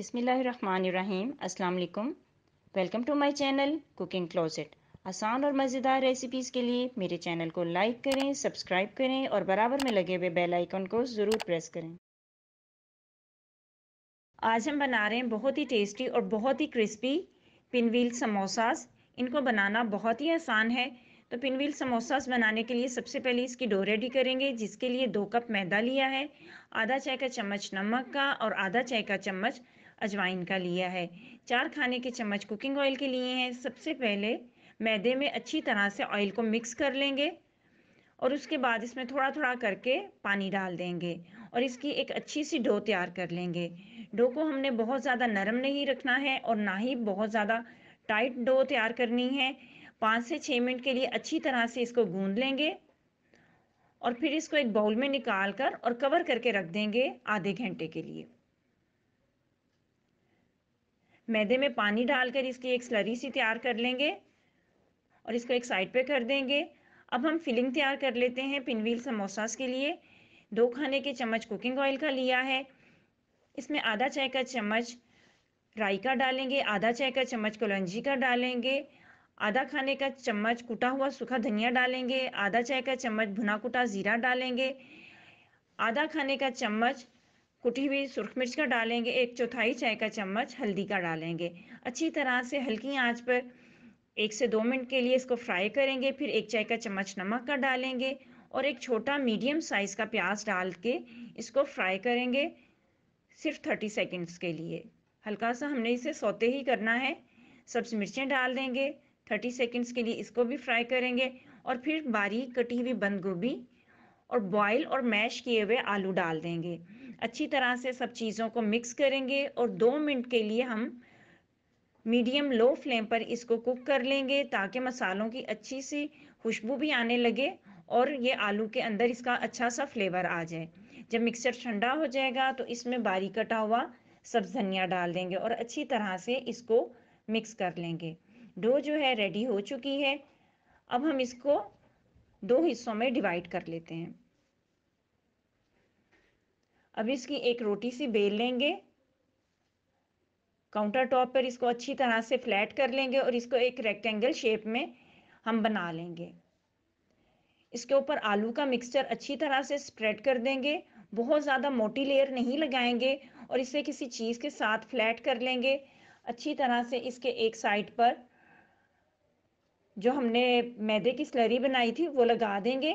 बिसमीम् अल्लाम welcome to my channel cooking closet आसान और मज़ेदार रेसिपीज़ के लिए मेरे चैनल को लाइक करें सब्सक्राइब करें और बराबर में लगे हुए बेल आइकन को ज़रूर प्रेस करें आज हम बना रहे हैं बहुत ही टेस्टी और बहुत ही क्रिस्पी पिनवील समोसास इनको बनाना बहुत ही आसान है तो पिनवील समोसास बनाने के लिए सबसे पहले इसकी डो रेडी करेंगे जिसके लिए दो कप मैदा लिया है आधा चाय का चम्मच नमक का और आधा चाय का चम्मच अजवाइन का लिया है चार खाने के चम्मच कुकिंग ऑयल के लिए हैं सबसे पहले मैदे में अच्छी तरह से ऑयल को मिक्स कर लेंगे और उसके बाद इसमें थोड़ा थोड़ा करके पानी डाल देंगे और इसकी एक अच्छी सी डो तैयार कर लेंगे डो को हमने बहुत ज़्यादा नरम नहीं रखना है और ना ही बहुत ज़्यादा टाइट डो तैयार करनी है पाँच से छः मिनट के लिए अच्छी तरह से इसको गूंद लेंगे और फिर इसको एक बाउल में निकाल कर और कवर करके रख देंगे आधे घंटे के लिए मैदे में पानी डालकर इसकी एक स्लरी सी तैयार कर लेंगे और इसको एक साइड पे कर देंगे अब हम फिलिंग तैयार कर लेते हैं पिनवील समोसास के लिए दो खाने के चम्मच कुकिंग ऑयल का लिया है इसमें आधा चाय का चम्मच राई का डालेंगे आधा चाय का चम्मच कलौजी का डालेंगे आधा खाने का चम्मच कुटा हुआ सूखा धनिया डालेंगे आधा चाय का चम्मच भुना कुटा ज़ीरा डालेंगे आधा खाने का चम्मच कुटी हुई सुरख मिर्च का डालेंगे एक चौथाई चाय का चम्मच हल्दी का डालेंगे अच्छी तरह से हल्की आंच पर एक से दो मिनट के लिए इसको फ्राई करेंगे फिर एक चाय का चम्मच नमक का डालेंगे और एक छोटा मीडियम साइज़ का प्याज डाल के इसको फ्राई करेंगे सिर्फ थर्टी सेकेंड्स के लिए हल्का सा हमने इसे सोते ही करना है सब्ज़ मिर्चें डाल देंगे थर्टी सेकेंड्स के लिए इसको भी फ्राई करेंगे और फिर बारीक कटी हुई बंद गोभी और बॉयल और मैश किए हुए आलू डाल देंगे अच्छी तरह से सब चीज़ों को मिक्स करेंगे और दो मिनट के लिए हम मीडियम लो फ्लेम पर इसको कुक कर लेंगे ताकि मसालों की अच्छी सी खुशबू भी आने लगे और ये आलू के अंदर इसका अच्छा सा फ्लेवर आ जाए जब मिक्सर ठंडा हो जाएगा तो इसमें बारीक कटा हुआ सब धनिया डाल देंगे और अच्छी तरह से इसको मिक्स कर लेंगे डो जो है रेडी हो चुकी है अब हम इसको दो हिस्सों में डिवाइड कर लेते हैं अब इसकी एक रोटी सी बेल लेंगे काउंटर टॉप पर इसको अच्छी तरह से फ्लैट कर लेंगे और इसको एक रेक्टेंगल शेप में हम बना लेंगे इसके ऊपर आलू का मिक्सचर अच्छी तरह से स्प्रेड कर देंगे बहुत ज़्यादा मोटी लेयर नहीं लगाएंगे और इसे किसी चीज़ के साथ फ्लैट कर लेंगे अच्छी तरह से इसके एक साइड पर जो हमने मैदे की स्लरी बनाई थी वो लगा देंगे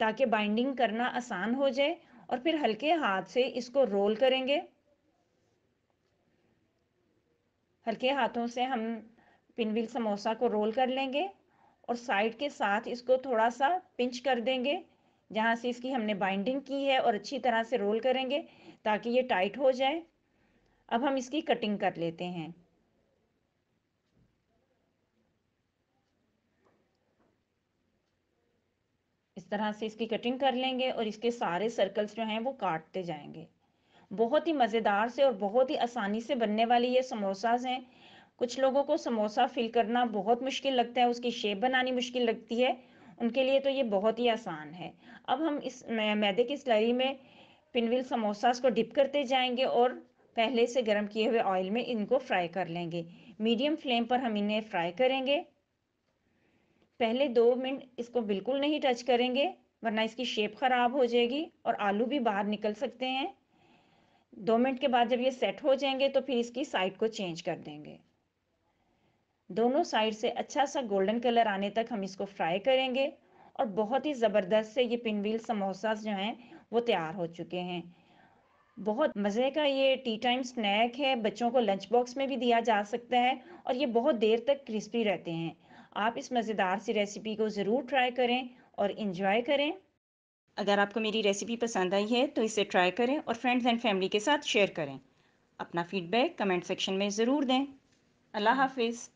ताकि बाइंडिंग करना आसान हो जाए और फिर हल्के हाथ से इसको रोल करेंगे हल्के हाथों से हम पिनविल समोसा को रोल कर लेंगे और साइड के साथ इसको थोड़ा सा पिंच कर देंगे जहाँ से इसकी हमने बाइंडिंग की है और अच्छी तरह से रोल करेंगे ताकि ये टाइट हो जाए अब हम इसकी कटिंग कर लेते हैं तरह से इसकी कटिंग कर लेंगे और इसके सारे सर्कल्स जो हैं वो काटते जाएंगे बहुत ही मज़ेदार से और बहुत ही आसानी से बनने वाले ये समोसाज हैं कुछ लोगों को समोसा फिल करना बहुत मुश्किल लगता है उसकी शेप बनानी मुश्किल लगती है उनके लिए तो ये बहुत ही आसान है अब हम इस मैदे की स्लरी में पिनविल समोसा को डिप करते जाएंगे और पहले से गर्म किए हुए ऑयल में इनको फ्राई कर लेंगे मीडियम फ्लेम पर हम इन्हें फ्राई करेंगे पहले दो मिनट इसको बिल्कुल नहीं टच करेंगे वरना इसकी शेप ख़राब हो जाएगी और आलू भी बाहर निकल सकते हैं दो मिनट के बाद जब ये सेट हो जाएंगे तो फिर इसकी साइड को चेंज कर देंगे दोनों साइड से अच्छा सा गोल्डन कलर आने तक हम इसको फ्राई करेंगे और बहुत ही ज़बरदस्त से ये पिनवील समोसा जो हैं वो तैयार हो चुके हैं बहुत मज़े का ये टी टाइम स्नैक है बच्चों को लंच बॉक्स में भी दिया जा सकता है और ये बहुत देर तक क्रिस्पी रहते हैं आप इस मज़ेदार सी रेसिपी को ज़रूर ट्राई करें और इन्जॉय करें अगर आपको मेरी रेसिपी पसंद आई है तो इसे ट्राई करें और फ्रेंड्स एंड फैमिली के साथ शेयर करें अपना फीडबैक कमेंट सेक्शन में ज़रूर दें अल्लाह हाफिज़